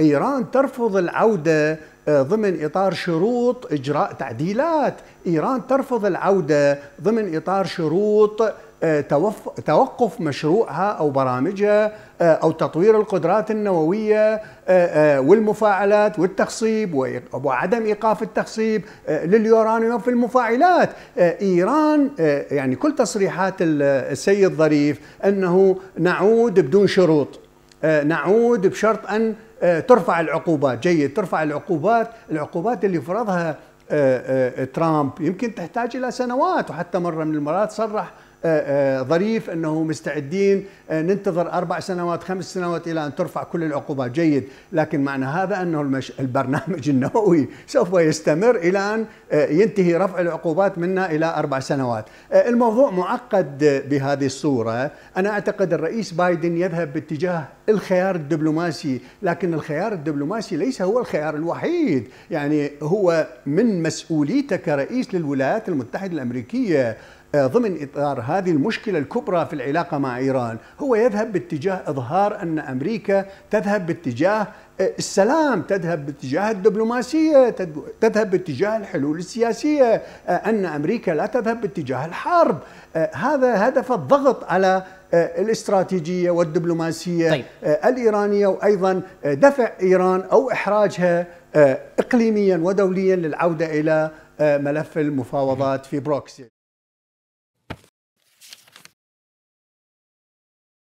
إيران ترفض العودة آه، ضمن إطار شروط إجراء تعديلات إيران ترفض العودة ضمن إطار شروط آه، توقف مشروعها او برامجها آه، او تطوير القدرات النوويه والمفاعلات والتخصيب وعدم ايقاف التخصيب لليورانيوم في المفاعلات ايران يعني كل تصريحات السيد ظريف انه نعود بدون شروط آه، نعود بشرط ان آه، ترفع العقوبات جيد ترفع العقوبات العقوبات اللي فرضها آه، ترامب يمكن تحتاج الى سنوات وحتى مره من المرات صرح آه، آه، ظريف انه مستعدين آه، ننتظر اربع سنوات خمس سنوات الى ان ترفع كل العقوبات جيد لكن معنى هذا انه المش... البرنامج النووي سوف يستمر الى ان ينتهي رفع العقوبات منا الى اربع سنوات الموضوع معقد بهذه الصوره انا اعتقد الرئيس بايدن يذهب باتجاه الخيار الدبلوماسي لكن الخيار الدبلوماسي ليس هو الخيار الوحيد يعني هو من مسؤوليته كرئيس للولايات المتحده الامريكيه آه، ضمن اطار هذه المشكله الكبرى في العلاقه مع ايران هو يذهب باتجاه اظهار ان امريكا تذهب باتجاه آه، السلام تذهب باتجاه الدبلوماسيه تذهب باتجاه الحلول السياسيه آه، ان امريكا لا تذهب باتجاه الحرب هذا هدف الضغط على الاستراتيجيه والدبلوماسيه طيب. الايرانيه وايضا دفع ايران او احراجها اقليميا ودوليا للعوده الى ملف المفاوضات في بروكسل